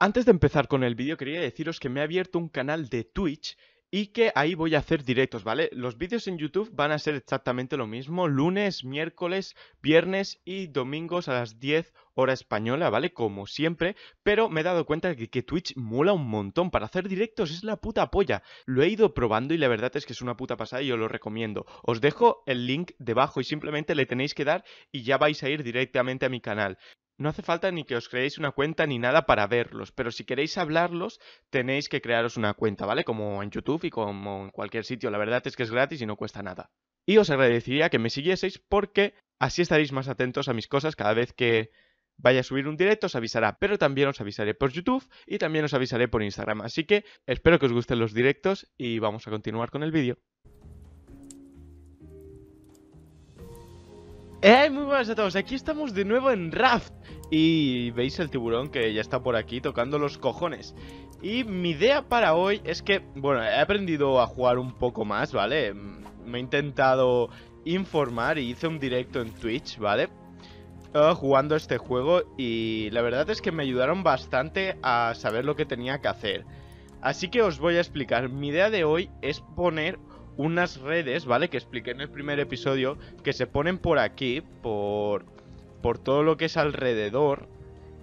Antes de empezar con el vídeo quería deciros que me he abierto un canal de Twitch y que ahí voy a hacer directos, ¿vale? Los vídeos en YouTube van a ser exactamente lo mismo, lunes, miércoles, viernes y domingos a las 10 hora española, ¿vale? Como siempre, pero me he dado cuenta de que Twitch mola un montón, para hacer directos es la puta polla. Lo he ido probando y la verdad es que es una puta pasada y yo lo recomiendo. Os dejo el link debajo y simplemente le tenéis que dar y ya vais a ir directamente a mi canal. No hace falta ni que os creéis una cuenta ni nada para verlos, pero si queréis hablarlos tenéis que crearos una cuenta, ¿vale? Como en YouTube y como en cualquier sitio. La verdad es que es gratis y no cuesta nada. Y os agradecería que me siguieseis porque así estaréis más atentos a mis cosas cada vez que vaya a subir un directo, os avisará, pero también os avisaré por YouTube y también os avisaré por Instagram. Así que espero que os gusten los directos y vamos a continuar con el vídeo. Eh, muy buenas a todos, aquí estamos de nuevo en Raft Y veis el tiburón que ya está por aquí tocando los cojones Y mi idea para hoy es que, bueno, he aprendido a jugar un poco más, ¿vale? Me he intentado informar y hice un directo en Twitch, ¿vale? Eh, jugando este juego y la verdad es que me ayudaron bastante a saber lo que tenía que hacer Así que os voy a explicar, mi idea de hoy es poner unas redes, ¿vale? Que expliqué en el primer episodio, que se ponen por aquí, por, por todo lo que es alrededor,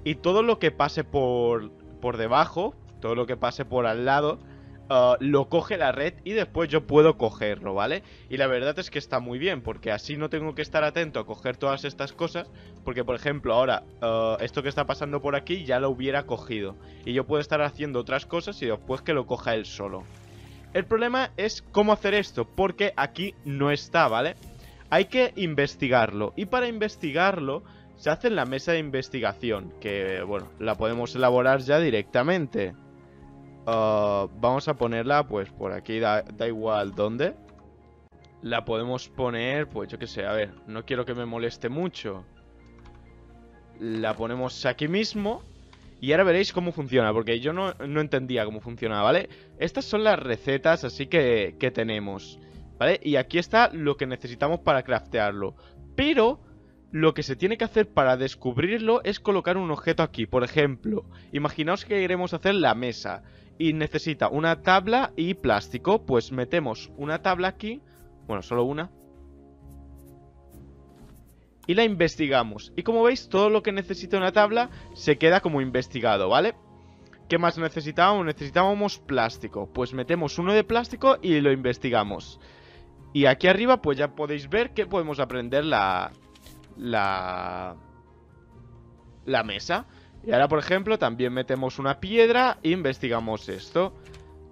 y todo lo que pase por, por debajo, todo lo que pase por al lado, ah, lo coge la red y después yo puedo cogerlo, ¿vale? Y la verdad es que está muy bien, porque así no tengo que estar atento a coger todas estas cosas, porque por ejemplo ahora ah, esto que está pasando por aquí ya lo hubiera cogido, y yo puedo estar haciendo otras cosas y después que lo coja él solo. El problema es cómo hacer esto, porque aquí no está, ¿vale? Hay que investigarlo, y para investigarlo se hace en la mesa de investigación, que, bueno, la podemos elaborar ya directamente. Ah, vamos a ponerla, pues, por aquí, da igual dónde. La podemos poner, pues, yo qué sé, a ver, no quiero que me moleste mucho. La ponemos aquí mismo y ahora veréis cómo funciona, porque yo no, entendía cómo funcionaba, ¿vale? Estas son las recetas así que, que tenemos, ¿vale? Y aquí está lo que necesitamos para craftearlo. Pero lo que se tiene que hacer para descubrirlo es colocar un objeto aquí. Por ejemplo, imaginaos que a hacer la mesa y necesita una tabla y plástico. Pues metemos una tabla aquí, bueno, solo una, y la investigamos. Y como veis, todo lo que necesita una tabla se queda como investigado, ¿vale? ¿Qué más necesitábamos? Necesitábamos plástico. Pues metemos uno de plástico y lo investigamos. Y aquí arriba, pues ya podéis ver que podemos aprender la... La... La mesa. Y ahora, por ejemplo, también metemos una piedra e investigamos esto.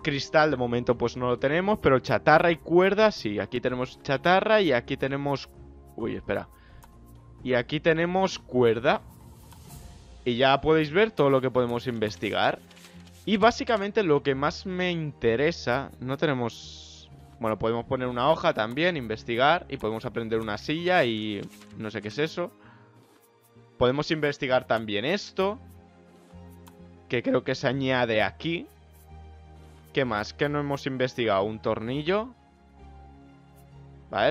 Cristal de momento pues no lo tenemos, pero chatarra y cuerda sí. Aquí tenemos chatarra y aquí tenemos... Uy, espera. Y aquí tenemos cuerda. Y ya podéis ver todo lo que podemos investigar. Y básicamente lo que más me interesa... No tenemos... Bueno, podemos poner una hoja también, investigar. Y podemos aprender una silla y... No sé qué es eso. Podemos investigar también esto. Que creo que se añade aquí. ¿Qué más? Que no hemos investigado? Un tornillo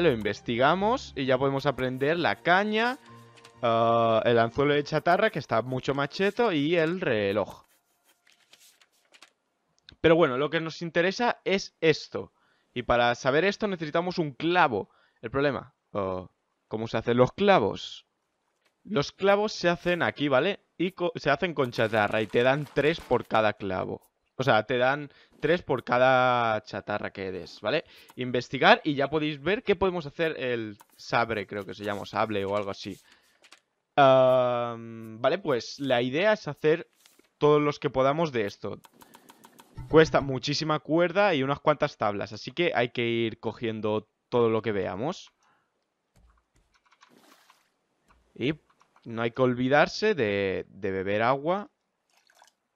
lo investigamos y ya podemos aprender la caña, eh, el anzuelo de chatarra, que está mucho macheto y el reloj. Pero bueno, lo que nos interesa es esto. Y para saber esto necesitamos un clavo. El problema, oh, ¿cómo se hacen los clavos? Los clavos se hacen aquí, ¿vale? Y se hacen con chatarra y te dan tres por cada clavo. O sea, te dan tres por cada chatarra que des, ¿vale? Investigar y ya podéis ver qué podemos hacer el sabre, creo que se llama, sable o algo así. vale, pues la idea es hacer todos los que podamos de esto. Cuesta muchísima cuerda y unas cuantas tablas, así que hay que ir cogiendo todo lo que veamos. Y no hay que olvidarse de beber agua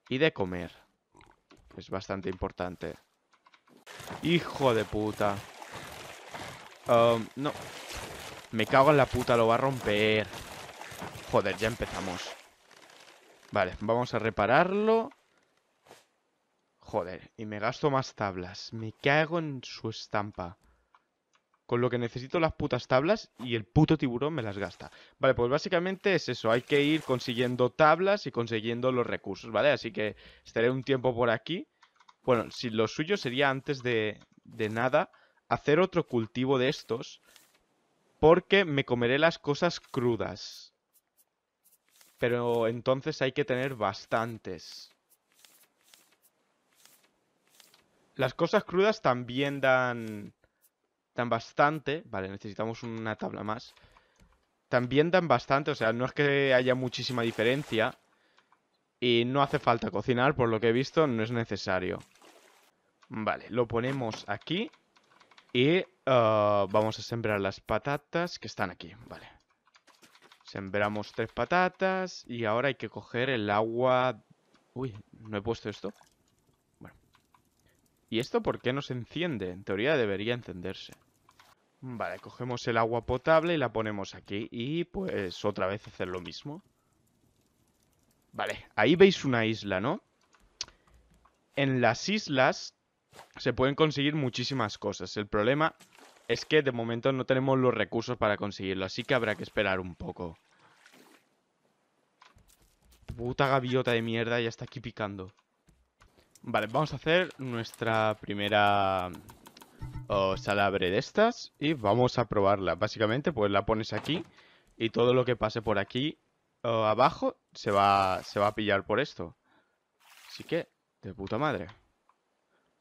y de comer. Es bastante importante. ¡Hijo de puta! Um, no. Me cago en la puta, lo va a romper. Joder, ya empezamos. Vale, vamos a repararlo. Joder, y me gasto más tablas. Me cago en su estampa con lo que necesito las putas tablas y el puto tiburón me las gasta. Vale, pues básicamente es eso, hay que ir consiguiendo tablas y consiguiendo los recursos, ¿vale? Así que estaré un tiempo por aquí. Bueno, si lo suyo sería antes de, de nada hacer otro cultivo de estos, porque me comeré las cosas crudas. Pero entonces hay que tener bastantes. Las cosas crudas también dan dan bastante. Vale, necesitamos una tabla más. También dan bastante, o sea, no es que haya muchísima diferencia. Y no hace falta cocinar, por lo que he visto, no es necesario. Vale, lo ponemos aquí. Y eh, vamos a sembrar las patatas que están aquí, vale. Sembramos tres patatas y ahora hay que coger el agua... Uy, no he puesto esto. Bueno. ¿Y esto por qué no se enciende? En teoría debería encenderse. Vale, cogemos el agua potable y la ponemos aquí. Y pues otra vez hacer lo mismo. Vale, ahí veis una isla, ¿no? En las islas se pueden conseguir muchísimas cosas. El problema es que de momento no tenemos los recursos para conseguirlo, así que habrá que esperar un poco. Puta gaviota de mierda, ya está aquí picando. Vale, vamos a hacer nuestra primera o abre de estas y vamos a probarla. Básicamente, pues la pones aquí y todo lo que pase por aquí o abajo se va, se va a pillar por esto. Así que, de puta madre.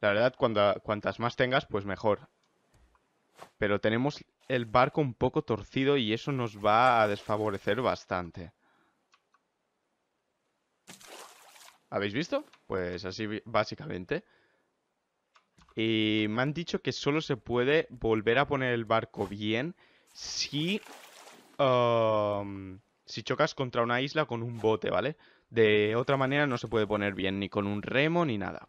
La verdad, cuando, cuantas más tengas, pues mejor. Pero tenemos el barco un poco torcido y eso nos va a desfavorecer bastante. ¿Habéis visto? Pues así básicamente. Y eh, me han dicho que solo se puede volver a poner el barco bien si... si chocas contra una isla con un bote, ¿vale? De otra manera no se puede poner bien, ni con un remo, ni nada.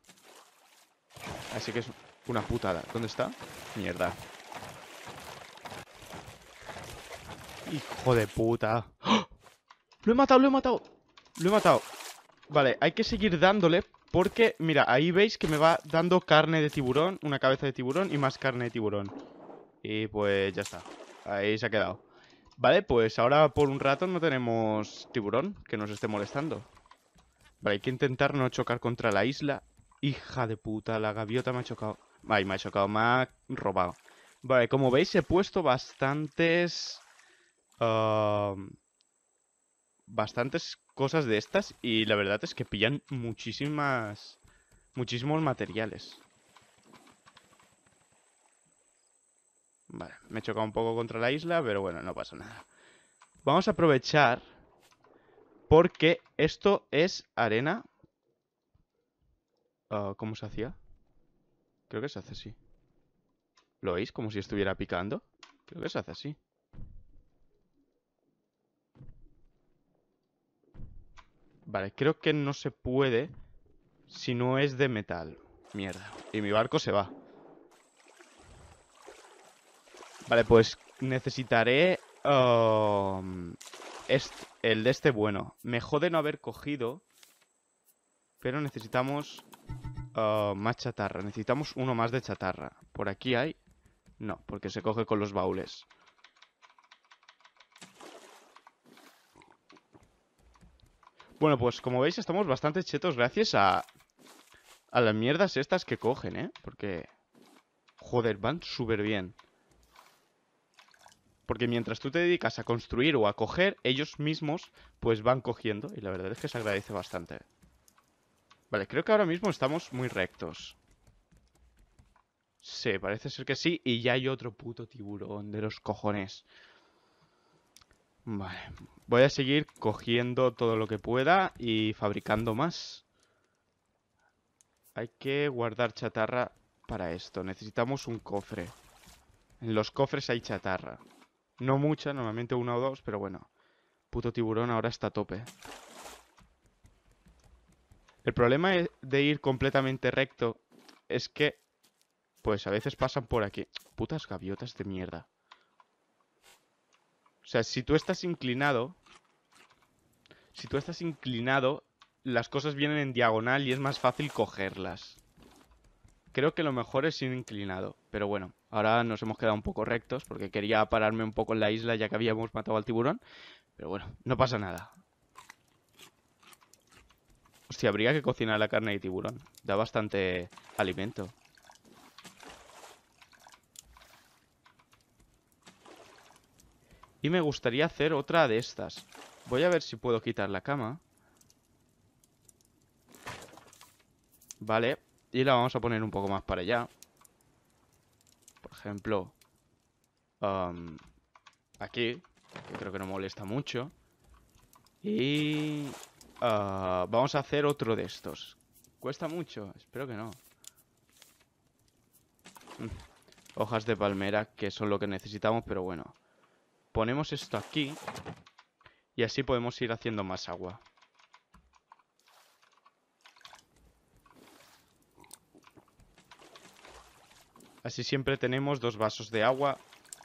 Así que es una putada. ¿Dónde está? Mierda. Hijo de puta. ¡Ah! Lo he matado, lo he matado. Lo he matado. Vale, hay que seguir dándole porque, mira, ahí veis que me va dando carne de tiburón, una cabeza de tiburón y más carne de tiburón. Y pues ya está. Ahí se ha quedado. Vale, pues ahora por un rato no tenemos tiburón que nos esté molestando. Vale, hay que intentar no chocar contra la isla. Hija de puta, la gaviota me ha chocado. Vale, me ha chocado, me ha robado. Vale, como veis he puesto bastantes... Ah, bastantes cosas de estas y la verdad es que pillan muchísimas, muchísimos materiales. Vale, me he chocado un poco contra la isla, pero bueno, no pasa nada. Vamos a aprovechar porque esto es arena. Ah, ¿Cómo se hacía? Creo que se hace así. ¿Lo veis? Como si estuviera picando. Creo que se hace así. Vale, creo que no se puede si no es de metal. Mierda. Y mi barco se va. Vale, pues necesitaré... Um, el de este bueno. Me jode no haber cogido. Pero necesitamos... Uh, más chatarra. Necesitamos uno más de chatarra. ¿Por aquí hay? No, porque se coge con los baúles. Bueno, pues como veis estamos bastante chetos gracias a... A las mierdas estas que cogen, ¿eh? Porque... Joder, van súper bien. Porque mientras tú te dedicas a construir o a coger, ellos mismos pues van cogiendo. Y la verdad es que se agradece bastante. Vale, creo que ahora mismo estamos muy rectos. Sí, parece ser que sí. Y ya hay otro puto tiburón de los cojones. Vale. Voy a seguir cogiendo todo lo que pueda y fabricando más. Hay que guardar chatarra para esto. Necesitamos un cofre. En los cofres hay chatarra. No mucha, normalmente una o dos, pero bueno. Puto tiburón ahora está a tope. El problema e-, de ir completamente recto es que... Pues a veces pasan por aquí. Putas gaviotas de mierda. O sea, si tú estás inclinado, si tú estás inclinado, las cosas vienen en diagonal y es más fácil cogerlas. Creo que lo mejor es ir inclinado, pero bueno, ahora nos hemos quedado un poco rectos porque quería pararme un poco en la isla ya que habíamos matado al tiburón, pero bueno, no pasa nada. Hostia, habría que cocinar la carne de tiburón, da bastante alimento. me gustaría hacer otra de estas. Voy a ver si puedo quitar la cama. Vale. Y la vamos a poner un poco más para allá. Por ejemplo... aquí. Que creo que no molesta mucho. Y... Ah, vamos a hacer otro de estos. ¿Cuesta mucho? Espero que no. Mm, hojas de palmera, que son lo que necesitamos, pero bueno ponemos esto aquí y así podemos ir haciendo más agua. Así siempre tenemos dos vasos de agua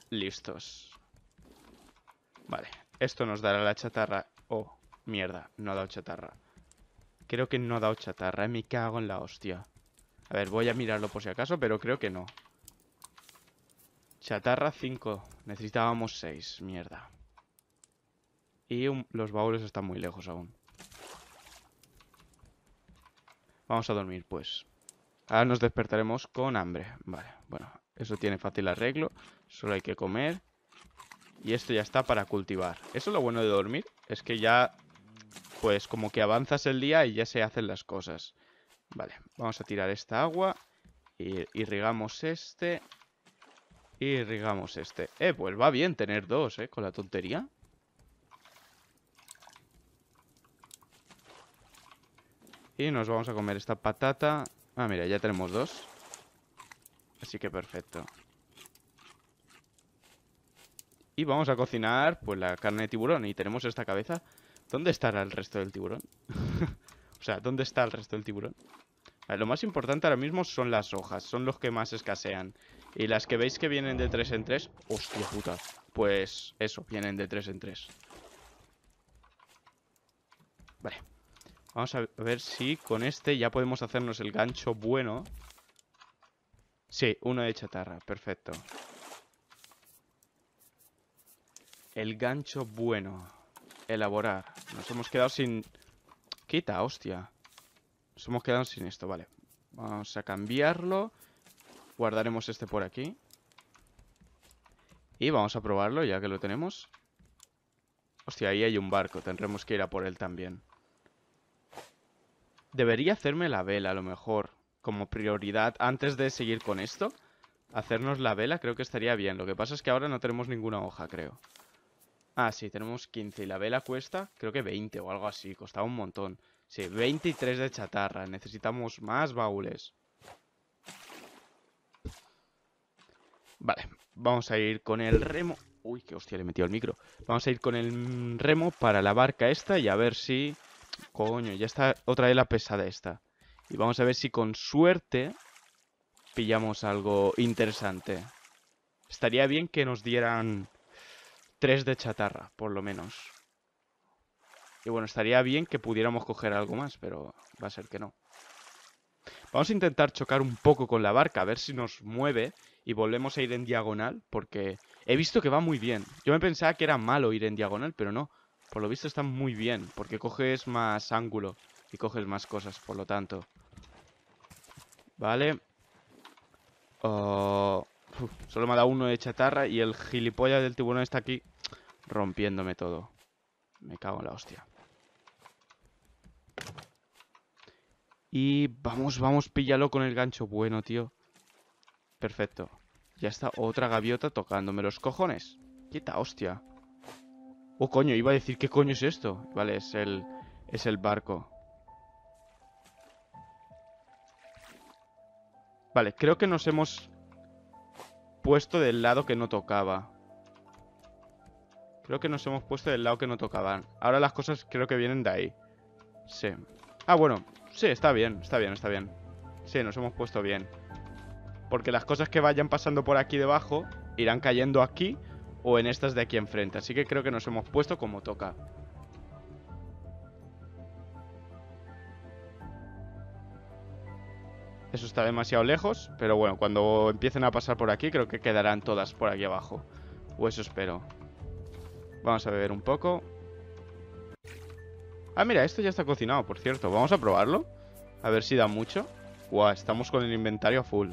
listos. Vale, esto nos dará la chatarra. Oh, mierda, no ha dado chatarra. Creo que no ha dado chatarra, me cago en la hostia. A ver, voy a mirarlo por si acaso, pero creo que no. Chatarra 5. Necesitábamos 6. Mierda. Y los baúles están muy lejos aún. Vamos a dormir, pues. Ahora nos despertaremos con hambre. Vale, bueno. Eso tiene fácil arreglo. Solo hay que comer. Y esto ya está para cultivar. Eso es lo bueno de dormir. Es que ya... Pues como que avanzas el día y ya se hacen las cosas. Vale, vamos a tirar esta agua. Y irrigamos este. Y rigamos este. Eh, pues va bien tener dos, ¿eh? Con la tontería. Y nos vamos a comer esta patata. Ah, mira, ya tenemos dos. Así que perfecto. Y vamos a cocinar, pues, la carne de tiburón. Y tenemos esta cabeza. ¿Dónde estará el resto del tiburón? o sea, ¿dónde está el resto del tiburón? lo más importante ahora mismo son las hojas. Son los que más escasean. Y las que veis que vienen de 3 en 3, hostia puta, pues eso, vienen de 3 en 3. Vale. Vamos a ver si con este ya podemos hacernos el gancho bueno. Sí, uno de chatarra, perfecto. El gancho bueno. Elaborar. Nos hemos quedado sin... Quita, hostia. Nos hemos quedado sin esto, vale. Vamos a cambiarlo. Guardaremos este por aquí. Y vamos a probarlo ya que lo tenemos. Hostia, ahí hay un barco. Tendremos que ir a por él también. Debería hacerme la vela, a lo mejor. Como prioridad, antes de seguir con esto. Hacernos la vela creo que estaría bien. Lo que pasa es que ahora no tenemos ninguna hoja, creo. Ah, sí, tenemos 15. Y la vela cuesta, creo que 20 o algo así. Costaba un montón. Sí, 23 de chatarra. Necesitamos más baúles. Vale, vamos a ir con el remo. Uy, qué hostia, le he metido el micro. Vamos a ir con el remo para la barca esta y a ver si... Coño, ya está otra de la pesada esta. Y vamos a ver si con suerte pillamos algo interesante. Estaría bien que nos dieran tres de chatarra, por lo menos. Y bueno, estaría bien que pudiéramos coger algo más, pero va a ser que no. Vamos a intentar chocar un poco con la barca, a ver si nos mueve y volvemos a ir en diagonal porque he visto que va muy bien. Yo me pensaba que era malo ir en diagonal, pero no. Por lo visto está muy bien porque coges más ángulo y coges más cosas, por lo tanto. Vale. Oh, solo me ha dado uno de chatarra y el gilipollas del tiburón está aquí rompiéndome todo. Me cago en la hostia. Y vamos, vamos, píllalo con el gancho bueno, tío. Perfecto. Ya está otra gaviota tocándome los cojones. Quita hostia. Oh, coño, iba a decir, ¿qué coño es esto? Vale, es el, es el barco. Vale, creo que nos hemos puesto del lado que no tocaba. Creo que nos hemos puesto del lado que no tocaban. Ahora las cosas creo que vienen de ahí. Sí. Ah, bueno. Sí, está bien, está bien, está bien. Sí, nos hemos puesto bien porque las cosas que vayan pasando por aquí debajo irán cayendo aquí o en estas de aquí enfrente. Así que creo que nos hemos puesto como toca. Eso está demasiado lejos, pero bueno, cuando empiecen a pasar por aquí creo que quedarán todas por aquí abajo. O eso espero. Vamos a beber un poco. Ah, mira, esto ya está cocinado, por cierto. Vamos a probarlo. A ver si da mucho. Guau, estamos con el inventario a full.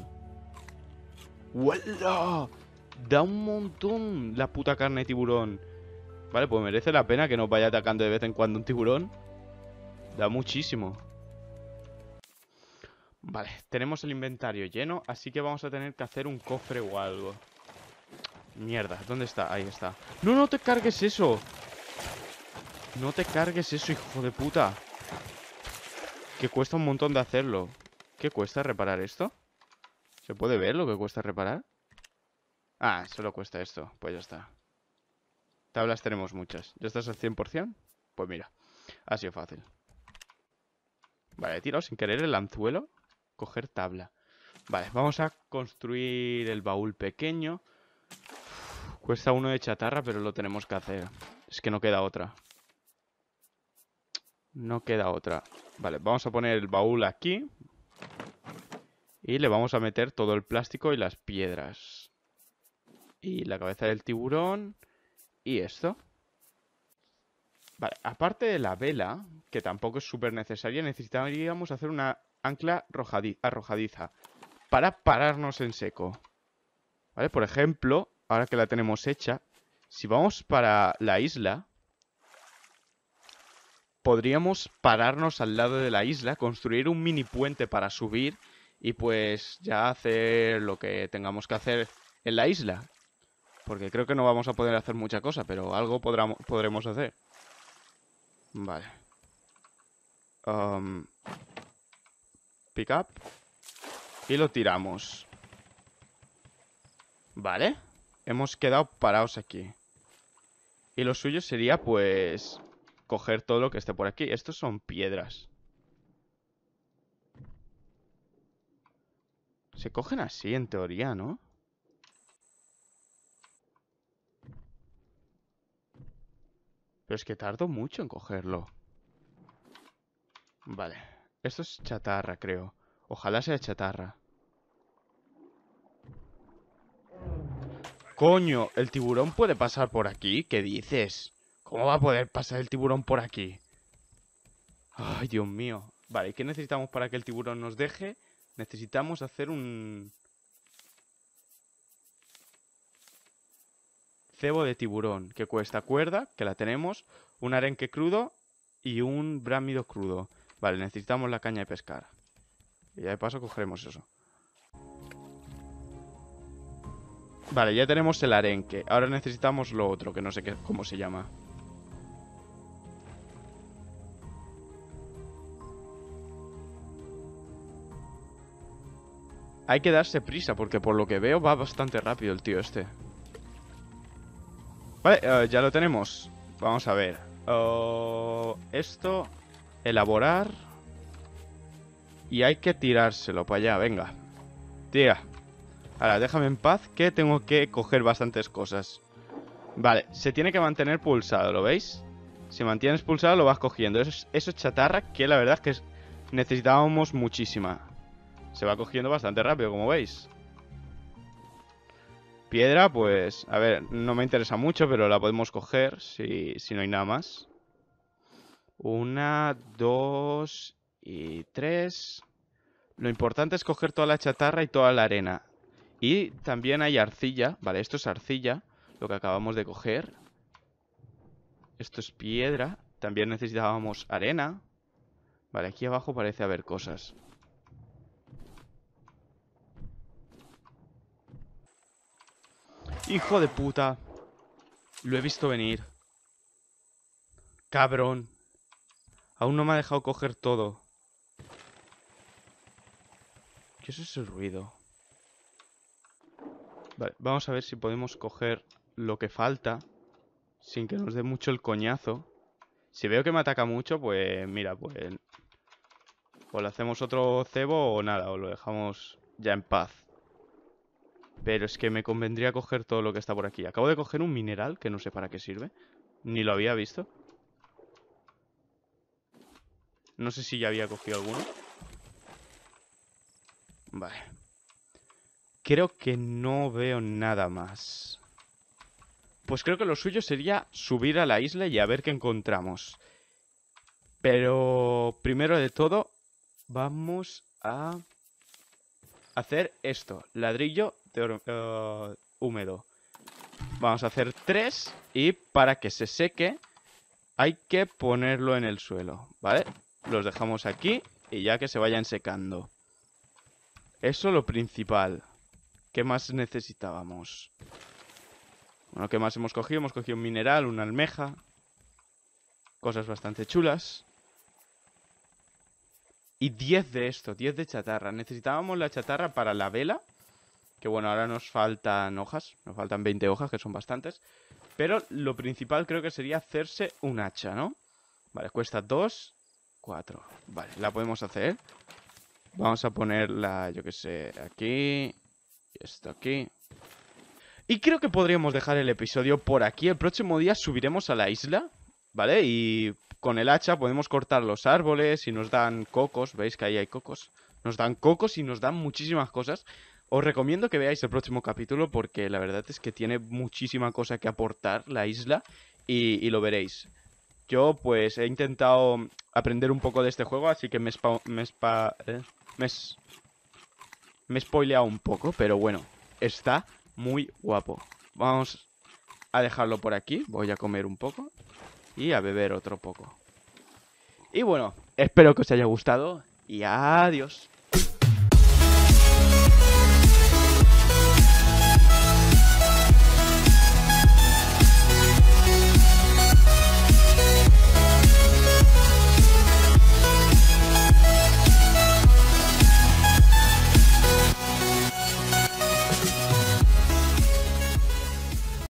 ¡Huela! Da un montón la puta carne de tiburón. Vale, pues merece la pena que nos vaya atacando de vez en cuando un tiburón. Da muchísimo. Vale, tenemos el inventario lleno, así que vamos a tener que hacer un cofre o algo. Mierda, ¿dónde está? Ahí está. ¡No, no te cargues eso! No te cargues eso, hijo de puta. Que cuesta un montón de hacerlo. ¿Qué cuesta reparar esto? ¿Se puede ver lo que cuesta reparar? Ah, solo cuesta esto. Pues ya está. Tablas tenemos muchas. ¿Ya estás al 100%? Pues mira, ha sido fácil. Vale, he tirado sin querer el anzuelo. Coger tabla. Vale, vamos a construir el baúl pequeño. cuesta uno de chatarra, pero lo tenemos que hacer. Es que no queda otra. No queda otra. Vale, vamos a poner el baúl aquí. Y le vamos a meter todo el plástico y las piedras. Y la cabeza del tiburón. Y esto. Vale, aparte de la vela, que tampoco es súper necesaria, necesitaríamos hacer una ancla arrojadiza para pararnos en seco. ¿Vale? Por ejemplo, ahora que la tenemos hecha, si vamos para la isla, podríamos pararnos al lado de la isla, construir un mini puente para subir y pues ya hacer lo que tengamos que hacer en la isla. Porque creo que no vamos a poder hacer mucha cosa, pero algo podremos hacer. Vale. Um, pick up. Y lo tiramos. Vale. Hemos quedado parados aquí. Y lo suyo sería, pues, coger todo lo que esté por aquí. Estos son piedras. Se cogen así, en teoría, ¿no? Pero es que tardo mucho en cogerlo. Vale. Esto es chatarra, creo. Ojalá sea chatarra. Coño, ¿el tiburón puede pasar por aquí? ¿Qué dices? ¿Cómo va a poder pasar el tiburón por aquí? Ay, Dios mío. Vale, ¿qué necesitamos para que el tiburón nos deje? Necesitamos hacer un... Cebo de tiburón, que cuesta cuerda, que la tenemos, un arenque crudo y un brámido crudo. Vale, necesitamos la caña de pescar. Y ya de paso cogeremos eso. Vale, ya tenemos el arenque. Ahora necesitamos lo otro, que no sé qué, cómo se llama. Hay que darse prisa porque por lo que veo va bastante rápido el tío este. Vale, eh, ya lo tenemos. Vamos a ver. Oh, esto, elaborar. Y hay que tirárselo para allá, venga. tía. Ahora, déjame en paz que tengo que coger bastantes cosas. Vale, se tiene que mantener pulsado, ¿lo veis? Si mantienes pulsado lo vas cogiendo. Eso es, eso es chatarra que la verdad es que necesitábamos muchísima se va cogiendo bastante rápido, como veis. Piedra, pues, a ver, no me interesa mucho, pero la podemos coger si, no hay nada más. Una, dos y tres. Lo importante es coger toda la chatarra y toda la arena. Y también hay arcilla, vale, esto es arcilla, lo que acabamos de coger. Esto es piedra, también necesitábamos arena. Vale, aquí abajo parece haber cosas. Hijo de puta. Lo he visto venir. Cabrón. Aún no me ha dejado coger todo. ¿Qué es ese ruido? Vale, vamos a ver si podemos coger lo que falta. Sin que nos dé mucho el coñazo. Si veo que me ataca mucho, pues mira, pues... O le hacemos otro cebo o nada, o lo dejamos ya en paz. Pero es que me convendría coger todo lo que está por aquí. Acabo de coger un mineral que no sé para qué sirve. Ni lo había visto. No sé si ya había cogido alguno. Vale. Creo que no veo nada más. Pues creo que lo suyo sería subir a la isla y a ver qué encontramos. Pero primero de todo, vamos a hacer esto. Ladrillo eh, húmedo. Vamos a hacer tres y para que se seque hay que ponerlo en el suelo, ¿vale? Los dejamos aquí y ya que se vayan secando. Eso lo principal. ¿Qué más necesitábamos? Bueno, ¿qué más hemos cogido? Hemos cogido un mineral, una almeja. Cosas bastante chulas. Y 10 de esto, 10 de chatarra. Necesitábamos la chatarra para la vela que bueno, ahora nos faltan hojas, nos faltan 20 hojas, que son bastantes. Pero lo principal creo que sería hacerse un hacha, ¿no? Vale, cuesta 2, 4. Vale, la podemos hacer. Vamos a ponerla, yo que sé, aquí. Y Esto aquí. Y creo que podríamos dejar el episodio por aquí. El próximo día subiremos a la isla, ¿vale? Y con el hacha podemos cortar los árboles y nos dan cocos. ¿Veis que ahí hay cocos? Nos dan cocos y nos dan muchísimas cosas. Os recomiendo que veáis el próximo capítulo porque la verdad es que tiene muchísima cosa que aportar la isla y, lo veréis. Yo pues he intentado aprender un poco de este juego, así que me, spa, me, ¿eh? me, me he spoileado un poco, pero bueno, está muy guapo. Vamos a dejarlo por aquí, voy a comer un poco y a beber otro poco. Y bueno, espero que os haya gustado y adiós.